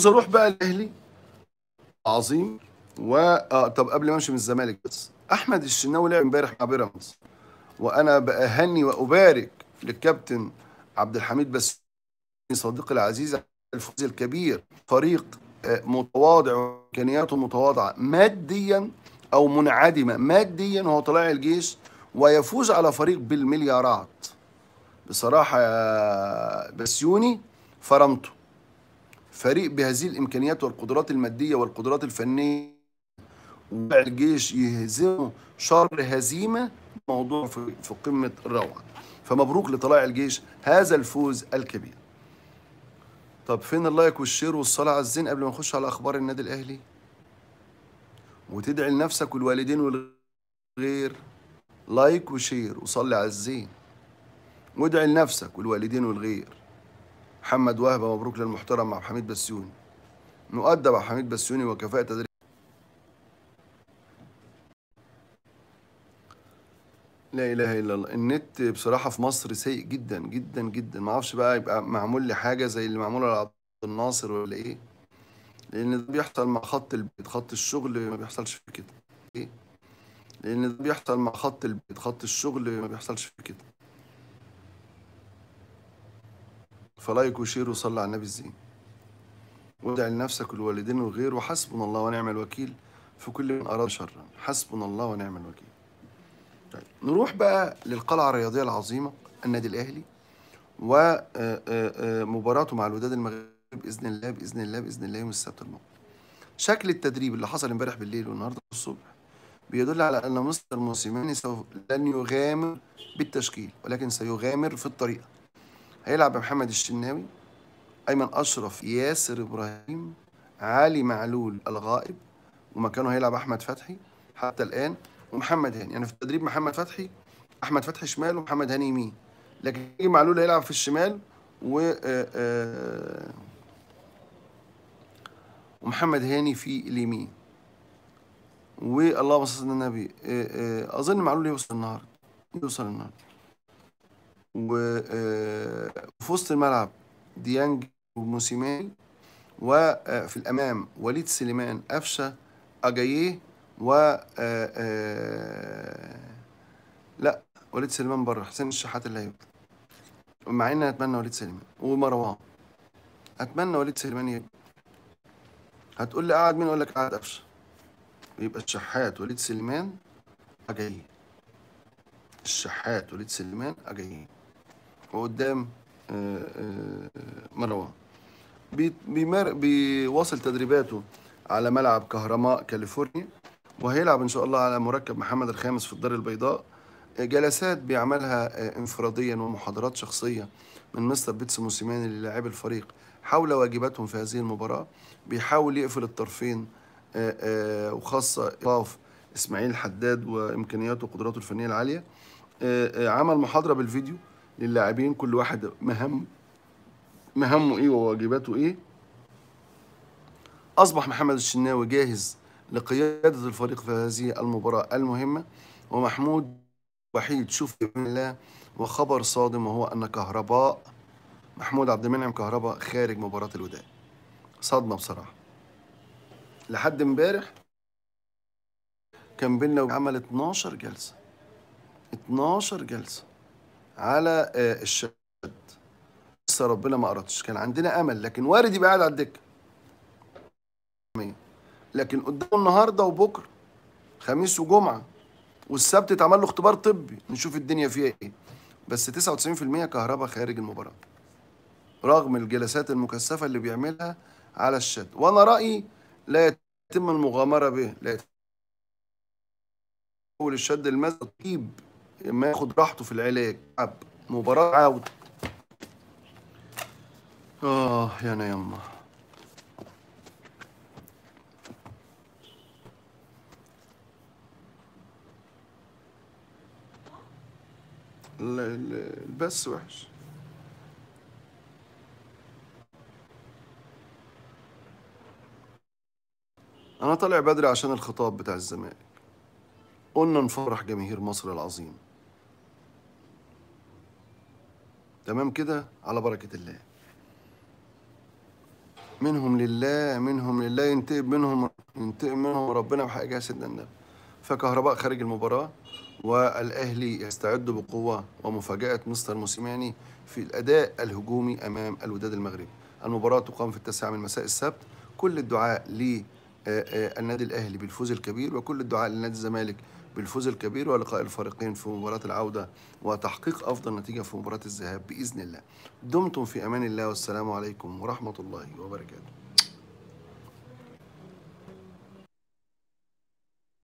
عاوز اروح بقى الاهلي عظيم و آه طب قبل ما امشي من الزمالك بس احمد الشناوي لعب امبارح مع بيراميدز وانا باهني وابارك للكابتن عبد الحميد بس صديقي العزيز الفوز الكبير فريق آه، متواضع وامكانياته متواضعه ماديا او منعدمه ماديا وهو طلع الجيش ويفوز على فريق بالمليارات بصراحه يا بسيوني فرمته فريق بهذه الامكانيات والقدرات الماديه والقدرات الفنيه الجيش يهزمه شر هزيمه موضوع في, في قمه الروعه فمبروك لطلائع الجيش هذا الفوز الكبير طب فين اللايك والشير والصلاه على الزين قبل ما نخش على اخبار النادي الاهلي وتدعي لنفسك والوالدين والغير لايك وشير وصلي على الزين وادعي لنفسك والوالدين والغير محمد وهبه مبروك للمحترم عبد الحميد بسيوني نؤدب عبد الحميد بسيوني وكفاءة تدريب لا اله الا الله النت بصراحه في مصر سيء جدا جدا جدا ما اعرفش بقى يبقى معمول لي حاجه زي اللي معموله لعبد الناصر ولا ايه لان ده بيحصل مع خط البيت خط الشغل ما بيحصلش في كده ايه لان ده بيحصل مع خط البيت خط الشغل ما بيحصلش في كده فلايك وشير وصلى على النبي الزين وادع لنفسك والوالدين وغيره وحسبنا الله ونعم الوكيل في كل من أراد شرا حسبنا الله ونعم الوكيل طيب. نروح بقى للقلعة الرياضية العظيمة النادي الأهلي ومباراته آه، آه، آه، مع الوداد المغرب بإذن الله بإذن الله بإذن الله يوم السبت المقبل شكل التدريب اللي حصل امبارح بالليل والنهارده الصبح بيدل على أن مستر موسيماني سوف لن يغامر بالتشكيل ولكن سيغامر في الطريقة هيلعب محمد الشناوي ايمن اشرف ياسر ابراهيم علي معلول الغائب ومكانه هيلعب احمد فتحي حتى الان ومحمد هاني يعني في تدريب محمد فتحي احمد فتحي شمال ومحمد هاني يمين لكن معلول هيلعب في الشمال و آه، آه، ومحمد هاني في اليمين والله صل على النبي آه، اظن معلول يوصل النهارده يوصل النهارده آه، وفي وسط الملعب ديانج وموسيماني وفي آه، الامام وليد سليمان قفشه اجاييه و آه، لا وليد سليمان بره حسين الشحات اللي هيبقى مع ان اتمنى وليد سليمان ومروان اتمنى وليد سليمان يبقى هتقول لي قعد مين اقول لك قعد قفشه يبقى الشحات وليد سليمان اجاييه الشحات وليد سليمان اجاييه وقدام آه، آه، مروان بيمار بيواصل تدريباته على ملعب كهرماء كاليفورنيا وهيلعب ان شاء الله على مركب محمد الخامس في الدار البيضاء آه، جلسات بيعملها انفراديا ومحاضرات شخصيه من مستر بيتس موسيماني للاعبي الفريق حول واجباتهم في هذه المباراه بيحاول يقفل الطرفين وخاصه اضاف اسماعيل حداد وامكانياته وقدراته الفنيه العاليه عمل محاضره بالفيديو للاعبين كل واحد مهم مهمه ايه وواجباته ايه اصبح محمد الشناوي جاهز لقياده الفريق في هذه المباراه المهمه ومحمود وحيد شوف باذن الله وخبر صادم وهو ان كهرباء محمود عبد المنعم كهرباء خارج مباراه الوداع صدمه بصراحه لحد امبارح كان بينا عمل 12 جلسه 12 جلسه على آه، الشد بس ربنا ما أردش كان عندنا أمل لكن وارد يبقى قاعد على الدكة لكن قدامه النهارده وبكره خميس وجمعه والسبت اتعمل له اختبار طبي نشوف الدنيا فيها ايه بس 99% كهرباء خارج المباراه رغم الجلسات المكثفه اللي بيعملها على الشد وانا رايي لا يتم المغامره به لا يتم الشد طيب ما ياخد راحته في العلاج اب مباراه عاود اه يا انا يما البث وحش انا طالع بدري عشان الخطاب بتاع الزمالك قلنا نفرح جماهير مصر العظيمه تمام كده على بركة الله منهم لله منهم لله ينتقم منهم ينتقم منهم ربنا بحق سيدنا النبي فكهرباء خارج المباراة والأهلي يستعد بقوة ومفاجأة مستر موسيماني في الأداء الهجومي أمام الوداد المغربي المباراة تقام في التاسعة من مساء السبت كل الدعاء للنادي آه، آه، الأهلي بالفوز الكبير وكل الدعاء لنادي الزمالك بالفوز الكبير ولقاء الفريقين في مباراة العودة وتحقيق أفضل نتيجة في مباراة الذهاب بإذن الله دمتم في أمان الله والسلام عليكم ورحمة الله وبركاته